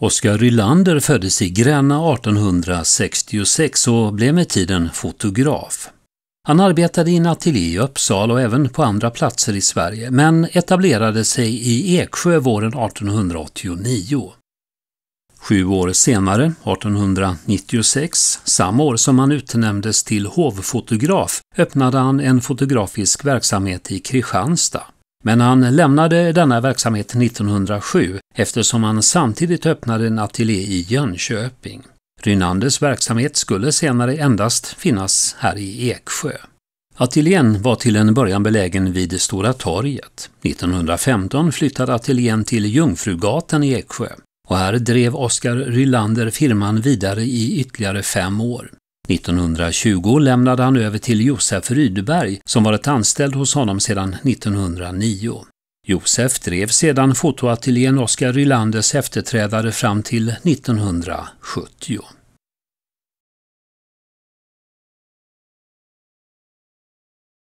Oskar Rylander föddes i Gränna 1866 och blev med tiden fotograf. Han arbetade i en ateljé i Uppsala och även på andra platser i Sverige, men etablerade sig i Eksjö våren 1889. Sju år senare, 1896, samma år som han utnämndes till hovfotograf, öppnade han en fotografisk verksamhet i Kristianstad. Men han lämnade denna verksamhet 1907 eftersom han samtidigt öppnade en ateljé i Jönköping. Rynanders verksamhet skulle senare endast finnas här i Eksjö. Ateljén var till en början belägen vid Stora torget. 1915 flyttade ateljén till Jungfrugatan i Eksjö och här drev Oskar Rylander firman vidare i ytterligare fem år. 1920 lämnade han över till Josef Rydberg som varit anställd hos honom sedan 1909. Josef drev sedan fotoateljén Oskar Rylanders efterträdare fram till 1970.